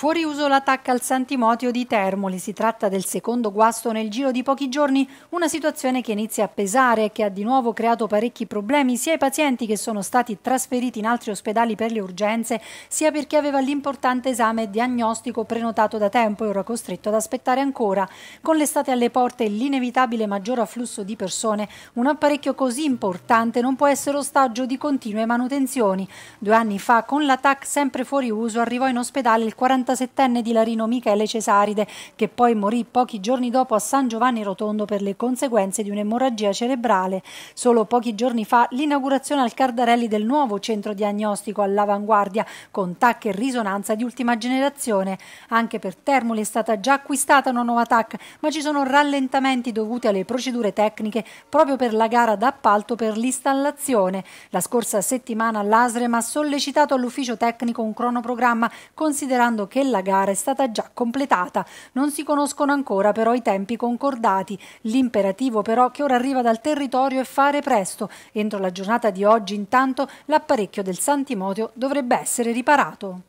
Fuori uso l'attacca al Santimotio di Termoli, si tratta del secondo guasto nel giro di pochi giorni, una situazione che inizia a pesare e che ha di nuovo creato parecchi problemi sia ai pazienti che sono stati trasferiti in altri ospedali per le urgenze, sia per chi aveva l'importante esame diagnostico prenotato da tempo e ora costretto ad aspettare ancora. Con l'estate alle porte e l'inevitabile maggior afflusso di persone, un apparecchio così importante non può essere ostaggio di continue manutenzioni. Due anni fa, con l'attacca sempre fuori uso, arrivò in ospedale il 40 57enne di Larino Michele Cesaride, che poi morì pochi giorni dopo a San Giovanni Rotondo per le conseguenze di un'emorragia cerebrale. Solo pochi giorni fa l'inaugurazione al Cardarelli del nuovo centro diagnostico all'avanguardia con TAC e risonanza di ultima generazione. Anche per Termoli è stata già acquistata una nuova TAC, ma ci sono rallentamenti dovuti alle procedure tecniche proprio per la gara d'appalto per l'installazione. La scorsa settimana l'ASREM ha sollecitato all'ufficio tecnico un cronoprogramma considerando che che la gara è stata già completata. Non si conoscono ancora però i tempi concordati. L'imperativo però che ora arriva dal territorio è fare presto. Entro la giornata di oggi intanto l'apparecchio del Santimoteo dovrebbe essere riparato.